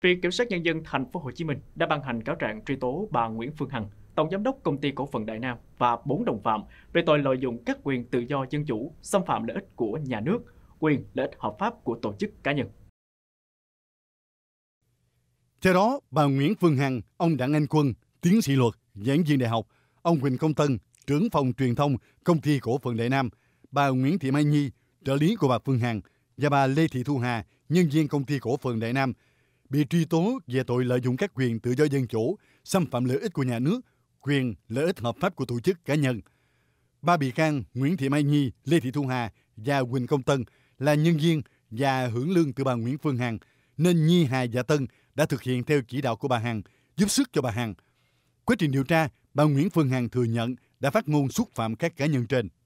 Viện Kiểm sát Nhân dân Thành phố Hồ Chí Minh đã ban hành cáo trạng truy tố bà Nguyễn Phương Hằng, Tổng Giám đốc Công ty Cổ phần Đại Nam và 4 đồng phạm về tội lợi dụng các quyền tự do dân chủ, xâm phạm lợi ích của nhà nước, quyền lợi ích hợp pháp của tổ chức cá nhân. Theo đó, bà Nguyễn Phương Hằng, ông Đặng Anh Quân, tiến sĩ luật, giảng viên đại học, ông Huỳnh Công Tân, trưởng phòng truyền thông Công ty Cổ phần Đại Nam, bà Nguyễn Thị Mai Nhi, trợ lý của bà Phương Hằng và bà Lê Thị Thu Hà, nhân viên Công ty Cổ phần Đại Nam – bị truy tố về tội lợi dụng các quyền tự do dân chủ, xâm phạm lợi ích của nhà nước, quyền lợi ích hợp pháp của tổ chức cá nhân. Ba bị can Nguyễn Thị Mai Nhi, Lê Thị Thu Hà và Quỳnh Công Tân là nhân viên và hưởng lương từ bà Nguyễn Phương Hằng, nên Nhi Hà và Tân đã thực hiện theo chỉ đạo của bà Hằng, giúp sức cho bà Hằng. Quá trình điều tra, bà Nguyễn Phương Hằng thừa nhận đã phát ngôn xúc phạm các cá nhân trên.